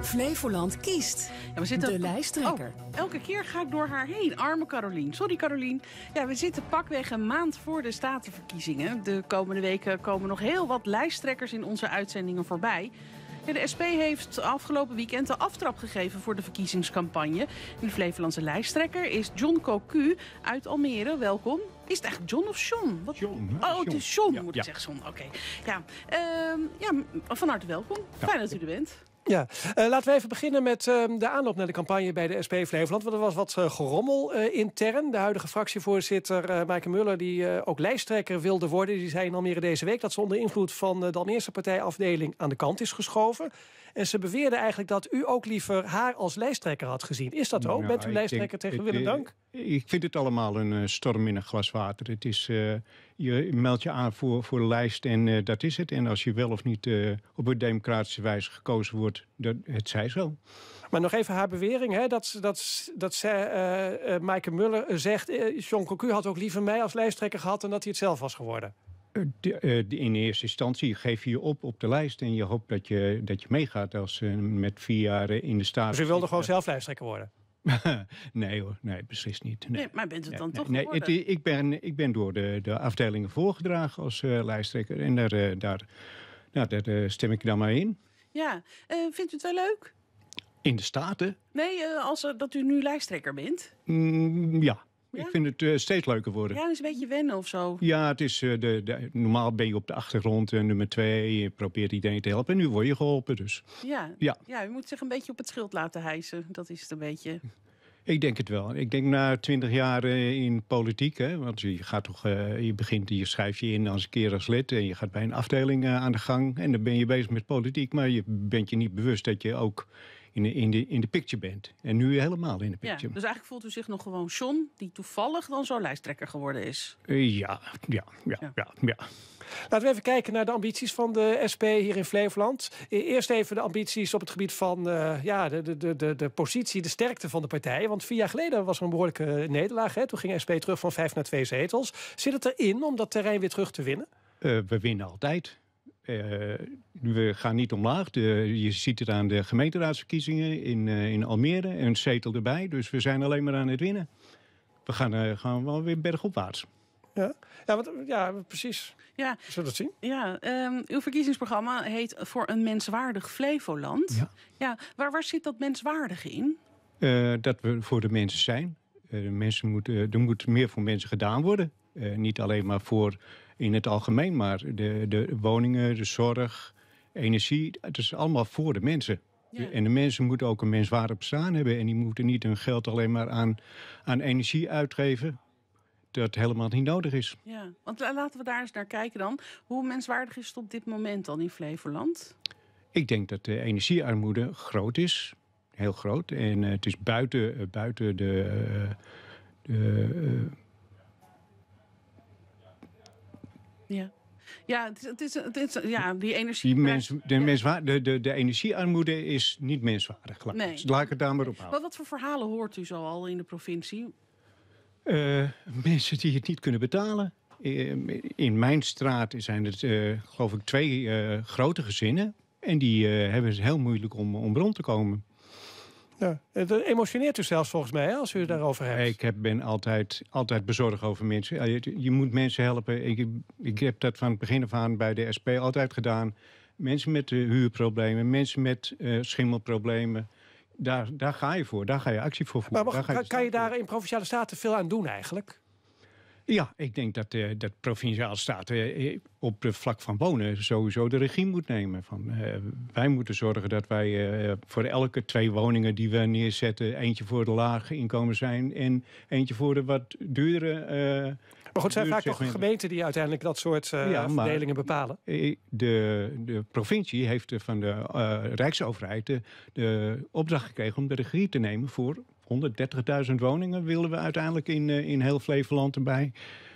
Flevoland kiest. Ja, we zitten... De lijsttrekker. Oh, elke keer ga ik door haar heen. Arme Carolien. Sorry Carolien. Ja, we zitten pakweg een maand voor de statenverkiezingen. De komende weken komen nog heel wat lijsttrekkers in onze uitzendingen voorbij. de SP heeft afgelopen weekend de aftrap gegeven voor de verkiezingscampagne. De Flevolandse lijsttrekker is John Cocu uit Almere. Welkom. Is het eigenlijk John of John? Wat? John. Oh, het is John, moet ik zeggen. John, oké. Ja, ehm, ja, van harte welkom. Fijn dat u er bent. Ja, eh, laten we even beginnen met ehm, de aanloop naar de campagne bij de SP Flevoland. Want er was wat uh, gerommel eh, intern. De huidige fractievoorzitter uh, Maaike Muller, die ook lijsttrekker wilde worden... die zei in Almere deze week dat ze onder invloed van de Almeerse partijafdeling aan de kant is geschoven. En ze beweerde eigenlijk dat u ook liever haar als lijsttrekker had gezien. Is dat ook? Nou, Bent u lijsttrekker denk, tegen Willem eh, Dank? Ik vind het allemaal een eh, storm in een glas water. Het is, eh, je meldt je aan voor, voor de lijst en dat is het. En als je wel of niet op een democratische wijze gekozen wordt, het zij zo. Maar nog even haar bewering, hè, dat, dat, dat Maaike Muller zegt... John Cocu had ook liever mij als lijsttrekker gehad... dan dat hij het zelf was geworden. Eh, eh, in eerste instantie geef je je op op de lijst en je hoopt dat je, dat je meegaat als eh, met vier jaar in de staat. Dus u wilde gewoon zelf lijsttrekker worden? nee hoor, nee, beslist niet. Nee, maar bent het dan toch nee, ik, ben, ik ben door de, de afdelingen voorgedragen als lijsttrekker en daar, daar, nou, daar stem ik dan maar in. Ja, vindt u het wel leuk? In de Staten? Nee, als, dat u nu lijsttrekker bent? Mm, ja. Ik vind het eh, steeds leuker worden. Ja, is een beetje wennen of zo. Ja, het is, eh, de, de, normaal ben je op de achtergrond eh, nummer twee. Je probeert iedereen te helpen. En nu word je geholpen. Dus. Ja, ja. ja, je moet zich een beetje op het schild laten hijsen. Dat is het een beetje. Ik denk het wel. Ik denk na twintig jaar in politiek, hè, want je gaat toch, je begint, je schrijft je in als keer als lid en je gaat bij een afdeling aan de gang en dan ben je bezig met politiek, maar je bent je niet bewust dat je ook in de, in, de, in de picture bent. En nu helemaal in de picture. dus eigenlijk voelt u zich nog gewoon John, die toevallig dan zo lijsttrekker geworden is. Eh, ja, ja, ja, ja, ja, Laten we even kijken naar de ambities van de SP hier in Flevoland. E, eerst even de ambities op het gebied van eh, ja, de, de, de, de, positie, de sterkte van de partij. Want vier jaar geleden was er een behoorlijke nederlaag. Hè? Toen ging SP terug van vijf naar twee zetels. Zit het erin om dat terrein weer terug te winnen? Eh, we winnen altijd. Eh, we gaan niet omlaag. je ziet het aan de gemeenteraadsverkiezingen in, uh, in Almere. Een zetel erbij, dus we zijn alleen maar aan het winnen. We gaan, uh, gaan wel weer bergopwaarts. Ja, ja, ja precies. Ja. Zullen we dat zien? Ja, ehm, uw verkiezingsprogramma heet Voor een menswaardig Flevoland. Ja. ja waar, waar zit dat menswaardig in? dat we voor de mensen zijn. mensen moeten, er moet meer voor mensen gedaan worden. niet alleen maar voor in het algemeen, maar de, de woningen, de zorg, energie, het is allemaal voor de mensen. En de mensen moeten ook een menswaardig bestaan hebben. En die moeten niet hun geld alleen maar aan, aan energie uitgeven. Dat helemaal niet nodig is. Ja, want laten we daar eens naar kijken dan. Hoe menswaardig is het op dit moment dan in Flevoland? Ik denk dat de energiearmoede groot is. Heel groot. En eh, het is buiten, eh, buiten de, eh, de Ja. Ja, het is, het is, het is ja, die energie. mens, de, menswa de, de, de, energiearmoede is niet menswaardig. laat ik het daar maar op houden. Maar wat voor verhalen hoort u zo al in de provincie? Eh, mensen die het niet kunnen betalen. Eh, in mijn straat zijn het, eh, geloof ik, twee grote gezinnen. En die hebben het heel moeilijk om, om rond te komen. Ja. emotioneert u zelfs volgens mij, als u het daarover hebt. Ik ben altijd, altijd bezorgd over mensen. Je, je moet mensen helpen. Ik, ik, heb dat van het begin af aan bij de SP altijd gedaan. Mensen met eh, huurproblemen, mensen met eh, schimmelproblemen. Daar, daar ga je voor, daar ga je actie voor voeren. Maar kan, kan je daar in Provinciale Staten veel aan doen eigenlijk? Ja, ik denk dat, uh, dat provinciale staten eh, eh, op het vlak van wonen sowieso de regie moet nemen. Van, wij moeten zorgen dat wij voor elke twee woningen die we neerzetten, eentje voor de lage inkomen zijn en eentje voor de wat duurdere. Maar goed, het zijn vaak toch gemeenten die uiteindelijk dat soort uh, verdelingen bepalen? De, de provincie heeft van de Rijksoverheid de, opdracht gekregen om de regie te nemen voor 130.000 woningen willen we uiteindelijk in, eh, in heel Flevoland erbij.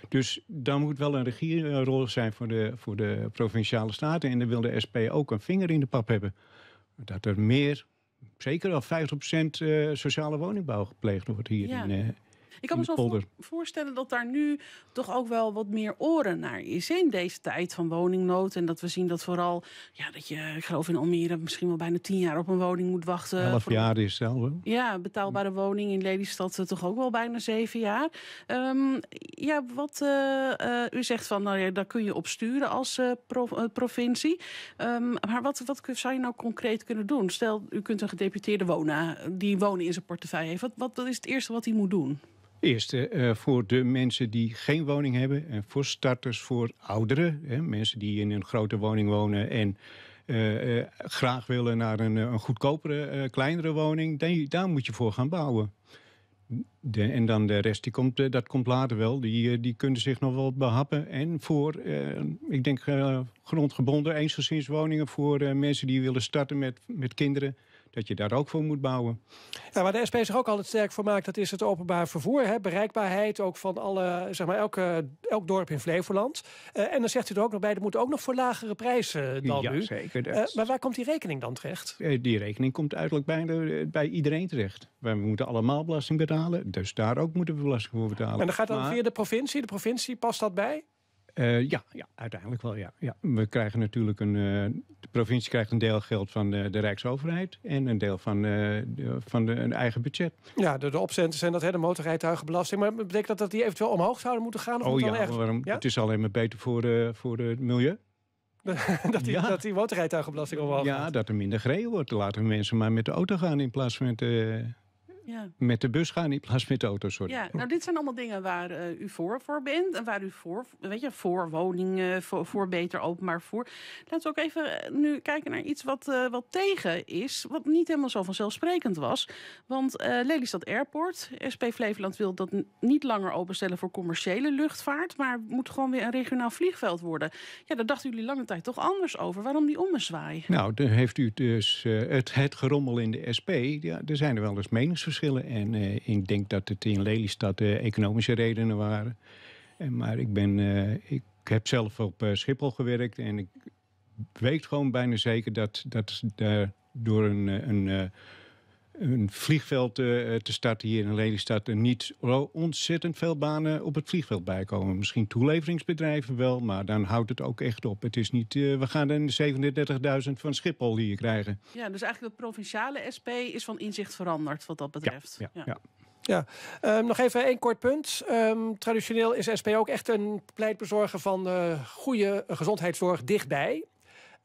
Dus daar moet wel een regierrol zijn voor de, voor de provinciale staten. En dan wil de SP ook een vinger in de pap hebben. Dat er meer, zeker al 50% eh, sociale woningbouw gepleegd wordt hier ja. in, eh, ik kan me zo voorstellen dat daar nu toch ook wel wat meer oren naar is. In deze tijd van woningnood. En dat we zien dat vooral, ja, dat je, ik geloof in Almere, misschien wel bijna tien jaar op een woning moet wachten. Elf jaar is zelf. Ja, betaalbare woning in Lelystad eh, toch ook wel bijna zeven jaar. Ehm, ja, wat eh, eh, u zegt van, nou ja, daar kun je op sturen als provincie. Ehm, maar wat, wat zou je nou concreet kunnen doen? Stel, u kunt een gedeputeerde wonen, die wonen in zijn portefeuille heeft. Wat, wat, wat is het eerste wat hij moet doen? eerste eh, voor de mensen die geen woning hebben. En voor starters, voor ouderen. Hè, mensen die in een grote woning wonen en eh, eh, graag willen naar een, een goedkopere, kleinere woning. daar moet je voor gaan bouwen. en dan de rest, die komt, dat komt later wel. Die, die kunnen zich nog wel behappen. En voor, eh, ik denk, grondgebonden eensgezinswoningen... voor mensen die willen starten met, met kinderen dat je daar ook voor moet bouwen. Ja, waar de SP zich ook altijd sterk voor maakt, dat is het openbaar vervoer. Hè, bereikbaarheid ook van alle, zeg maar, elk dorp in Flevoland. Eh, en dan zegt u er ook nog bij, dat moet ook nog voor lagere prijzen dan ja, nu. Zeker, eh, dat... maar waar komt die rekening dan terecht? Eh, die rekening komt uiterlijk bij, bij iedereen terecht. Wij moeten allemaal belasting betalen, dus daar ook moeten we belasting voor betalen. En dan gaat dat maar... via de provincie? De provincie past dat bij? Eh, ja, ja, uiteindelijk wel, ja. ja. We krijgen natuurlijk een... Eh, de provincie krijgt een deel geld van de, de Rijksoverheid... en een deel van, uh, van de, een eigen budget. Ja, de, de opcenten zijn dat, hè, de motorrijtuigenbelasting. Maar betekent dat dat die eventueel omhoog zouden moeten gaan? Of oh dan echt... waarom, ja? het is alleen maar beter voor, voor het milieu. dat, die, dat die motorrijtuigenbelasting omhoog Ja, dat er minder gereden wordt. Laten we mensen maar met de auto gaan in plaats van... Met, ja. Met de bus gaan in plaats met de auto, sorry. Ja, nou, dit zijn allemaal dingen waar eh, u voor, voor bent. En waar u voor, weet je, voor woningen, eh, voor, voor beter openbaar voor. Laten we ook even eh, nu kijken naar iets wat, wat tegen is. Wat niet helemaal zo vanzelfsprekend was. Want uh, Lelystad Airport, SP Flevoland wil dat niet langer openstellen voor commerciële luchtvaart. Maar moet gewoon weer een regionaal vliegveld worden. Ja, daar dachten jullie lange tijd toch anders over. Waarom die ommezwaai? Nou, dan heeft u dus het, het gerommel in de SP. Ja, er zijn er wel eens meningsverschillen verschillen. En eh, ik denk dat het in Lelystad eh, economische redenen waren. maar ik, ben, eh, ik heb zelf op Schiphol gewerkt en ik weet gewoon bijna zeker dat, dat daar door een, een een vliegveld eh, te starten hier in Lelystad... en niet ontzettend veel banen op het vliegveld bijkomen. Misschien toeleveringsbedrijven wel, maar dan houdt het ook echt op. Het is niet, eh, we gaan dan 37.000 van Schiphol hier krijgen. Ja, dus eigenlijk de provinciale SP is van inzicht veranderd wat dat betreft. ja. ja, ja. ja. Ehm, nog even één kort punt. Ehm, traditioneel is SP ook echt een pleitbezorger van eh, goede gezondheidszorg dichtbij.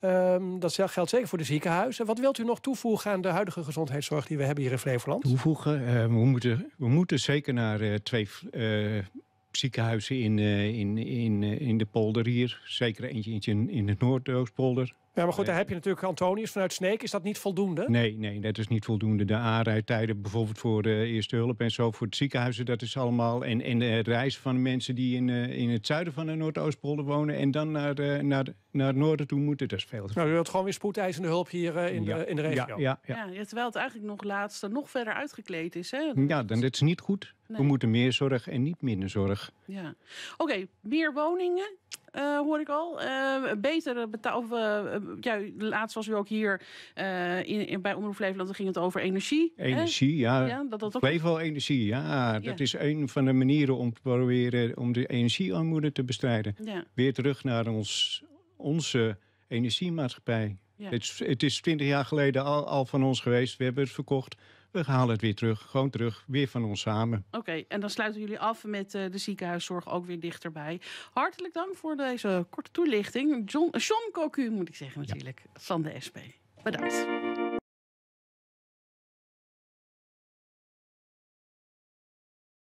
Um, dat geldt zeker voor de ziekenhuizen. Wat wilt u nog toevoegen aan de huidige gezondheidszorg die we hebben hier in Flevoland? Toevoegen? Ehm, we, moeten, we moeten zeker naar eh, twee eh, ziekenhuizen in, eh, in, in, in de polder hier. Zeker eentje, eentje in, in het Noordoostpolder. Ja, maar goed, daar heb je natuurlijk Antonius vanuit Sneek. Is dat niet voldoende? Nee, nee, dat is niet voldoende. De aanrijdtijden bijvoorbeeld voor de eh, eerste hulp en zo, voor het ziekenhuis, dat is allemaal. En, en de reizen van mensen die in, eh, in het zuiden van de Noordoostpolder wonen en dan naar, de, eh, naar, naar het noorden toe moeten, dat is veel Nou, u wilt gewoon weer spoedeisende hulp hier in, de, in de regio. Ja, ja, ja, terwijl het eigenlijk nog laatste, nog verder uitgekleed is. Hè? Ja, dan dat is niet goed. We moeten meer zorg en niet minder zorg. Ja. Oké, meer woningen, eh, hoor ik al. Ehm, beter eh, betaal. Eh, ja, laatst was u ook hier in, in, bij Omroep Flevoland. Dan ging het over energie. Energie, ja. ja dat, dat ook... energie, ja. Dat is een van de manieren om te proberen om de energiearmoede te bestrijden. Ja. Weer terug naar ons, onze energiemaatschappij. Het, is, het is twintig jaar geleden al, al van ons geweest. We hebben het verkocht. We halen het weer terug, gewoon terug, weer van ons samen. Oké, en dan sluiten jullie af met eh, de ziekenhuiszorg ook weer dichterbij. Hartelijk dank voor deze korte toelichting. John, John Cocu, moet ik zeggen natuurlijk, van de SP. Bedankt.